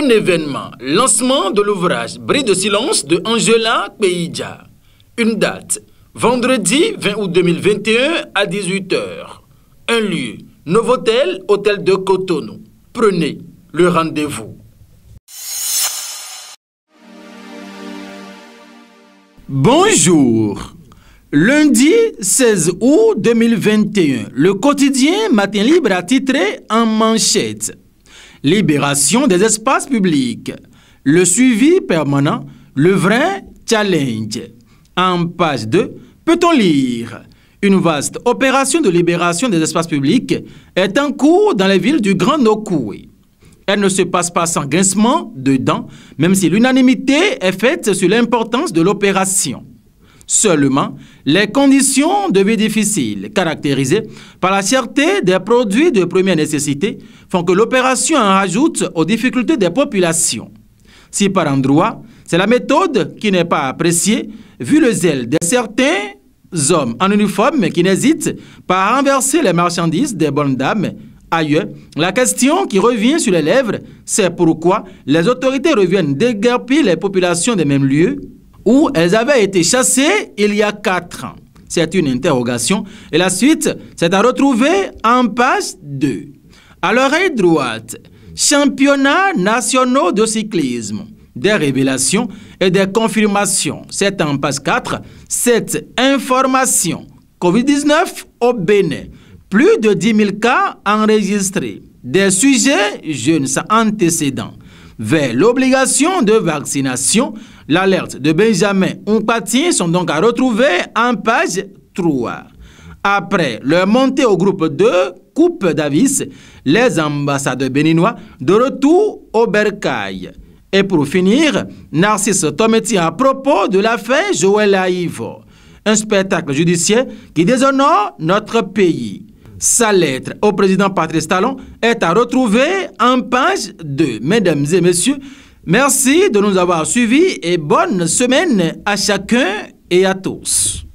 Un événement, lancement de l'ouvrage Bris de silence de Angela Peidja. Une date, vendredi 20 août 2021 à 18h. Un lieu, Novotel, hôtel de Cotonou. Prenez le rendez-vous. Bonjour. Lundi 16 août 2021, le quotidien Matin Libre a titré en manchette libération des espaces publics, le suivi permanent, le vrai challenge. En page 2, peut-on lire Une vaste opération de libération des espaces publics est en cours dans les villes du Grand Nokoué. Elle ne se passe pas sans grincement dedans, même si l'unanimité est faite sur l'importance de l'opération seulement les conditions de vie difficiles, caractérisées par la cherté des produits de première nécessité, font que l'opération en rajoute aux difficultés des populations. Si par endroit, c'est la méthode qui n'est pas appréciée, vu le zèle de certains hommes en uniforme qui n'hésitent pas à renverser les marchandises des bonnes dames. Ailleurs, la question qui revient sur les lèvres, c'est pourquoi les autorités reviennent déguerpir les populations des mêmes lieux où elles avaient été chassées il y a quatre ans. C'est une interrogation. Et la suite, c'est à retrouver en page 2. À l'oreille droite, championnat nationaux de cyclisme. Des révélations et des confirmations. C'est en page 4. Cette information. Covid-19 au Bénin. Plus de 10 000 cas enregistrés. Des sujets jeunes sans antécédents vers l'obligation de vaccination. L'alerte de Benjamin Ompatien sont donc à retrouver en page 3. Après leur montée au groupe 2, Coupe Davis, les ambassadeurs béninois de retour au Bercail. Et pour finir, Narcisse Tométi à propos de l'affaire Joël Aïvo, un spectacle judiciaire qui déshonore notre pays sa lettre au président Patrice Talon est à retrouver en page 2. Mesdames et messieurs, merci de nous avoir suivis et bonne semaine à chacun et à tous.